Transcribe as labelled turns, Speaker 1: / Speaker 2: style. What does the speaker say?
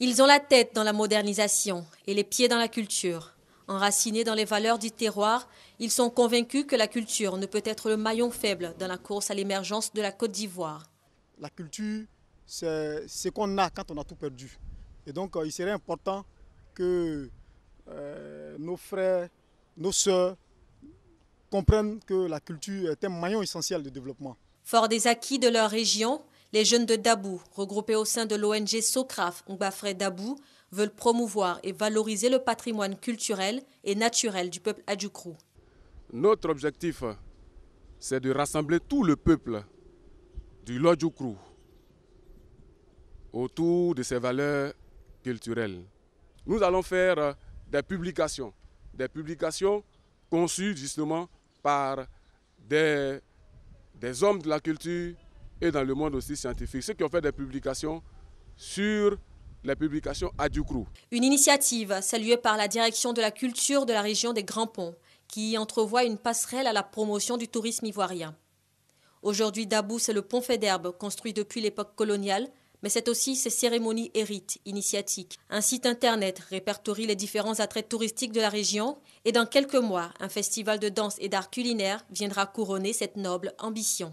Speaker 1: Ils ont la tête dans la modernisation et les pieds dans la culture. Enracinés dans les valeurs du terroir, ils sont convaincus que la culture ne peut être le maillon faible dans la course à l'émergence de la Côte d'Ivoire.
Speaker 2: La culture, c'est ce qu'on a quand on a tout perdu. Et donc, euh, il serait important que euh, nos frères, nos sœurs comprennent que la culture est un maillon essentiel de développement.
Speaker 1: Fort des acquis de leur région, les jeunes de Dabou, regroupés au sein de l'ONG Socraf Ngbafre Dabou, veulent promouvoir et valoriser le patrimoine culturel et naturel du peuple Adjoukrou.
Speaker 3: Notre objectif, c'est de rassembler tout le peuple du Lodjoukrou autour de ses valeurs culturelles. Nous allons faire euh, des publications, des publications conçues justement par des, des hommes de la culture, et dans le monde aussi scientifique, ceux qui ont fait des publications sur la publication Adjoukrou.
Speaker 1: Une initiative saluée par la direction de la culture de la région des Grands Ponts, qui entrevoit une passerelle à la promotion du tourisme ivoirien. Aujourd'hui, Dabou, c'est le pont fait d'herbe construit depuis l'époque coloniale, mais c'est aussi ses cérémonies hérites rites initiatiques. Un site internet répertorie les différents attraits touristiques de la région et dans quelques mois, un festival de danse et d'art culinaire viendra couronner cette noble ambition.